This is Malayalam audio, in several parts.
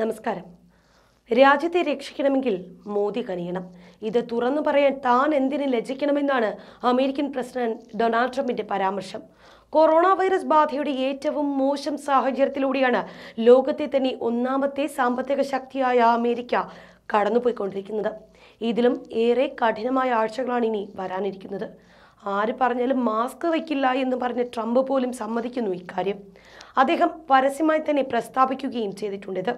നമസ്കാരം രാജ്യത്തെ രക്ഷിക്കണമെങ്കിൽ മോദി കനിയണം ഇത് തുറന്നു പറയാൻ താൻ എന്തിന് ലജ്ജിക്കണമെന്നാണ് അമേരിക്കൻ പ്രസിഡന്റ് ഡൊണാൾഡ് ട്രംപിന്റെ പരാമർശം കൊറോണ വൈറസ് ബാധയുടെ ഏറ്റവും മോശം സാഹചര്യത്തിലൂടെയാണ് ലോകത്തെ തന്നെ ഒന്നാമത്തെ സാമ്പത്തിക ശക്തിയായ അമേരിക്ക കടന്നുപോയിക്കൊണ്ടിരിക്കുന്നത് ഇതിലും ഏറെ കഠിനമായ ആഴ്ചകളാണ് ഇനി വരാനിരിക്കുന്നത് ആര് പറഞ്ഞാലും മാസ്ക് വയ്ക്കില്ല എന്ന് പറഞ്ഞ ട്രംപ് പോലും സമ്മതിക്കുന്നു ഇക്കാര്യം അദ്ദേഹം പരസ്യമായി തന്നെ പ്രസ്താവിക്കുകയും ചെയ്തിട്ടുണ്ട്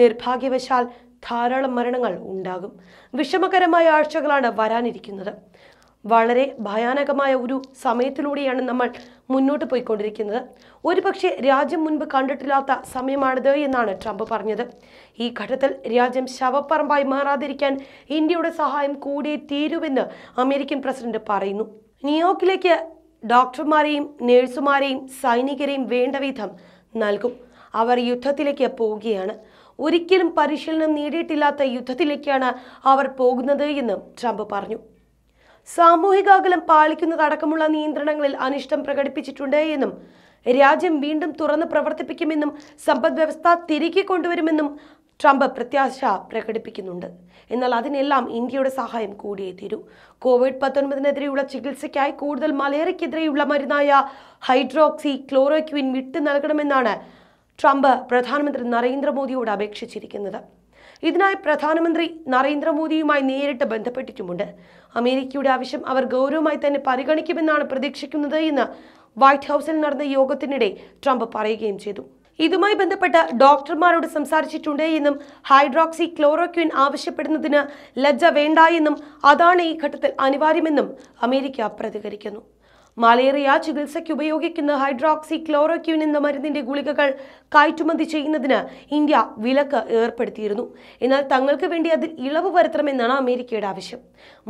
നിർഭാഗ്യവശാൽ ധാരാളം മരണങ്ങൾ ഉണ്ടാകും വിഷമകരമായ ആഴ്ചകളാണ് വരാനിരിക്കുന്നത് വളരെ ഭയാനകമായ ഒരു സമയത്തിലൂടെയാണ് നമ്മൾ മുന്നോട്ട് പോയിക്കൊണ്ടിരിക്കുന്നത് ഒരുപക്ഷെ രാജ്യം മുൻപ് കണ്ടിട്ടില്ലാത്ത സമയമാണിത് എന്നാണ് ട്രംപ് പറഞ്ഞത് ഈ ഘട്ടത്തിൽ രാജ്യം ശവപ്പറമ്പായി മാറാതിരിക്കാൻ ഇന്ത്യയുടെ സഹായം കൂടി തീരുമെന്ന് അമേരിക്കൻ പ്രസിഡന്റ് പറയുന്നു ന്യൂയോർക്കിലേക്ക് ഡോക്ടർമാരെയും നേഴ്സുമാരെയും സൈനികരെയും വേണ്ടവിധം നൽകും അവർ യുദ്ധത്തിലേക്ക് പോവുകയാണ് ഒരിക്കലും പരിശീലനം നേടിയിട്ടില്ലാത്ത യുദ്ധത്തിലേക്കാണ് അവർ പോകുന്നത് എന്ന് ട്രംപ് പറഞ്ഞു സാമൂഹിക അകലം പാലിക്കുന്നതടക്കമുള്ള നിയന്ത്രണങ്ങളിൽ അനിഷ്ടം പ്രകടിപ്പിച്ചിട്ടുണ്ട് എന്നും രാജ്യം വീണ്ടും തുറന്ന് പ്രവർത്തിപ്പിക്കുമെന്നും സമ്പദ് വ്യവസ്ഥ തിരികെ കൊണ്ടുവരുമെന്നും ട്രംപ് പ്രത്യാശ പ്രകടിപ്പിക്കുന്നുണ്ട് എന്നാൽ അതിനെല്ലാം ഇന്ത്യയുടെ സഹായം കൂടിയേ തീരൂ കോവിഡ് പത്തൊൻപതിനെതിരെയുള്ള ചികിത്സയ്ക്കായി കൂടുതൽ മലേറിയക്കെതിരെയുള്ള മരുന്നായ ഹൈഡ്രോക്സി ക്ലോറോക്വിൻ വിട്ടു നൽകണമെന്നാണ് ട്രംപ് പ്രധാനമന്ത്രി നരേന്ദ്രമോദിയോട് അപേക്ഷിച്ചിരിക്കുന്നത് ഇതിനായി പ്രധാനമന്ത്രി നരേന്ദ്രമോദിയുമായി നേരിട്ട് ബന്ധപ്പെട്ടിട്ടുമുണ്ട് അമേരിക്കയുടെ ആവശ്യം അവർ ഗൗരവമായി തന്നെ പരിഗണിക്കുമെന്നാണ് പ്രതീക്ഷിക്കുന്നത് എന്ന് വൈറ്റ് ഹൗസിൽ നടന്ന യോഗത്തിനിടെ ട്രംപ് പറയുകയും ചെയ്തു ഇതുമായി ബന്ധപ്പെട്ട് ഡോക്ടർമാരോട് സംസാരിച്ചിട്ടുണ്ട് എന്നും ഹൈഡ്രോക്സി ക്ലോറോക്വിൻ ആവശ്യപ്പെടുന്നതിന് ലജ്ജ വേണ്ട എന്നും അതാണ് ഈ ഘട്ടത്തിൽ അനിവാര്യമെന്നും അമേരിക്ക പ്രതികരിക്കുന്നു മലേറിയ ചികിത്സയ്ക്ക് ഉപയോഗിക്കുന്ന ഹൈഡ്രോക്സി ക്ലോറോക്യൂൻ എന്ന മരുന്നിന്റെ ഗുളികകൾ കയറ്റുമതി ചെയ്യുന്നതിന് ഇന്ത്യ വിലക്ക് ഏർപ്പെടുത്തിയിരുന്നു എന്നാൽ തങ്ങൾക്ക് വേണ്ടി അതിൽ ഇളവ് വരുത്തണമെന്നാണ് അമേരിക്കയുടെ ആവശ്യം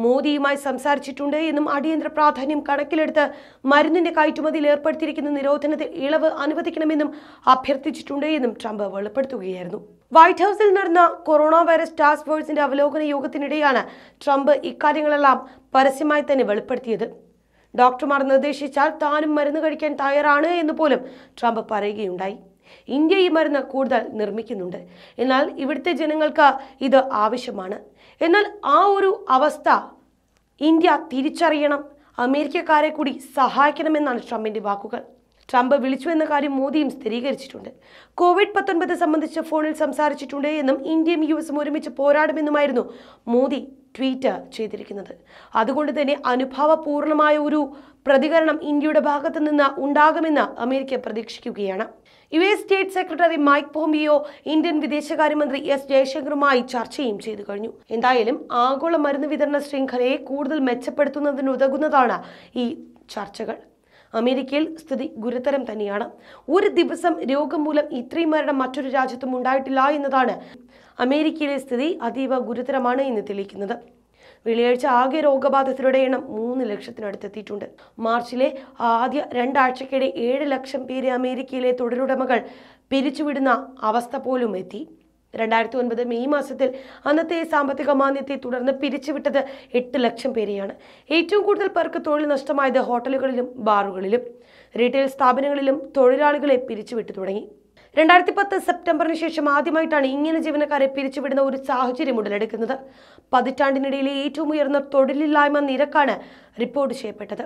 മോദിയുമായി സംസാരിച്ചിട്ടുണ്ട് എന്നും അടിയന്തര പ്രാധാന്യം കണക്കിലെടുത്ത് മരുന്നിന്റെ കയറ്റുമതിയിൽ ഏർപ്പെടുത്തിയിരിക്കുന്ന നിരോധനത്തിൽ ഇളവ് അനുവദിക്കണമെന്നും അഭ്യർത്ഥിച്ചിട്ടുണ്ട് എന്നും ട്രംപ് വെളിപ്പെടുത്തുകയായിരുന്നു വൈറ്റ് ഹൗസിൽ നടന്ന കൊറോണ വൈറസ് ടാസ്ക് ഫോഴ്സിന്റെ അവലോകന യോഗത്തിനിടെയാണ് ട്രംപ് ഇക്കാര്യങ്ങളെല്ലാം പരസ്യമായി തന്നെ വെളിപ്പെടുത്തിയത് ഡോക്ടർമാർ നിർദ്ദേശിച്ചാൽ താനും മരുന്ന് കഴിക്കാൻ തയ്യാറാണ് എന്ന് പോലും ട്രംപ് പറയുകയുണ്ടായി ഇന്ത്യ ഈ മരുന്ന് കൂടുതൽ നിർമ്മിക്കുന്നുണ്ട് എന്നാൽ ഇവിടുത്തെ ജനങ്ങൾക്ക് ഇത് ആവശ്യമാണ് എന്നാൽ ആ ഒരു അവസ്ഥ ഇന്ത്യ തിരിച്ചറിയണം അമേരിക്കക്കാരെ കൂടി സഹായിക്കണമെന്നാണ് ട്രംപിൻ്റെ വാക്കുകൾ ട്രംപ് വിളിച്ചു എന്ന കാര്യം മോദിയും സ്ഥിരീകരിച്ചിട്ടുണ്ട് കോവിഡ് പത്തൊൻപത് സംബന്ധിച്ച് ഫോണിൽ സംസാരിച്ചിട്ടുണ്ട് എന്നും ഇന്ത്യയും യു എസും ഒരുമിച്ച് പോരാടുമെന്നുമായിരുന്നു മോദി ട്വീറ്റ് ചെയ്തിരിക്കുന്നത് അതുകൊണ്ട് തന്നെ അനുഭാവപൂർണമായ ഒരു പ്രതികരണം ഇന്ത്യയുടെ ഭാഗത്തു നിന്ന് ഉണ്ടാകുമെന്ന് അമേരിക്ക പ്രതീക്ഷിക്കുകയാണ് U S state secretary Mike Pompeo Indian വിദേശകാര്യമന്ത്രി എസ് ജയശങ്കറുമായി ചർച്ചയും ചെയ്തു കഴിഞ്ഞു എന്തായാലും ആഗോള മരുന്ന് വിതരണ ശൃംഖലയെ കൂടുതൽ മെച്ചപ്പെടുത്തുന്നതിനുതകുന്നതാണ് ഈ ചർച്ചകൾ അമേരിക്കയിൽ സ്ഥിതി ഗുരുതരം തന്നെയാണ് ഒരു ദിവസം രോഗം മൂലം ഇത്രയും മരണം മറ്റൊരു രാജ്യത്തും ഉണ്ടായിട്ടില്ല എന്നതാണ് അമേരിക്കയിലെ സ്ഥിതി അതീവ ഗുരുതരമാണ് എന്ന് തെളിയിക്കുന്നത് വെള്ളിയാഴ്ച ആകെ രോഗബാധിതരുടെ എണ്ണം മൂന്ന് ലക്ഷത്തിനടുത്തെത്തിയിട്ടുണ്ട് മാർച്ചിലെ ആദ്യ രണ്ടാഴ്ചക്കിടെ ഏഴ് ലക്ഷം പേരെ അമേരിക്കയിലെ തൊഴിലുടമകൾ പിരിച്ചുവിടുന്ന അവസ്ഥ പോലും എത്തി രണ്ടായിരത്തി ഒൻപത് മെയ് മാസത്തിൽ അന്നത്തെ സാമ്പത്തിക മാന്ദ്യത്തെ തുടർന്ന് പിരിച്ചുവിട്ടത് എട്ട് ലക്ഷം പേരെയാണ് ഏറ്റവും കൂടുതൽ പേർക്ക് തൊഴിൽ നഷ്ടമായത് ഹോട്ടലുകളിലും ബാറുകളിലും റീറ്റെയിൽ സ്ഥാപനങ്ങളിലും തൊഴിലാളികളെ പിരിച്ചുവിട്ടു തുടങ്ങി രണ്ടായിരത്തി പത്ത് സെപ്റ്റംബറിന് ശേഷം ആദ്യമായിട്ടാണ് ഇങ്ങനെ ജീവനക്കാരെ പിരിച്ചുവിടുന്ന ഒരു സാഹചര്യം ഉടലെടുക്കുന്നത് പതിറ്റാണ്ടിനിടയിലെ ഏറ്റവും ഉയർന്ന തൊഴിലില്ലായ്മ നിരക്കാണ് റിപ്പോർട്ട് ചെയ്യപ്പെട്ടത്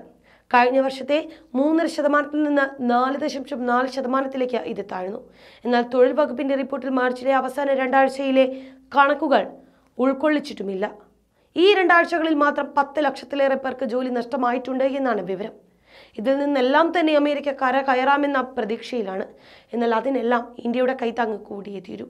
കഴിഞ്ഞ വർഷത്തെ മൂന്നര ശതമാനത്തിൽ നിന്ന് നാല് ദശാംശം നാല് ശതമാനത്തിലേക്ക് ഇത് താഴ്ന്നു എന്നാൽ തൊഴിൽ വകുപ്പിന്റെ റിപ്പോർട്ടിൽ മാർച്ചിലെ അവസാന രണ്ടാഴ്ചയിലെ കണക്കുകൾ ഉൾക്കൊള്ളിച്ചിട്ടുമില്ല ഈ രണ്ടാഴ്ചകളിൽ മാത്രം പത്ത് ലക്ഷത്തിലേറെ പേർക്ക് ജോലി നഷ്ടമായിട്ടുണ്ട് എന്നാണ് വിവരം ഇതിൽ നിന്നെല്ലാം തന്നെ അമേരിക്ക കര കയറാമെന്ന പ്രതീക്ഷയിലാണ് എന്നാൽ അതിനെല്ലാം ഇന്ത്യയുടെ കൈത്താങ്ങ് കൂടിയേ തീരൂ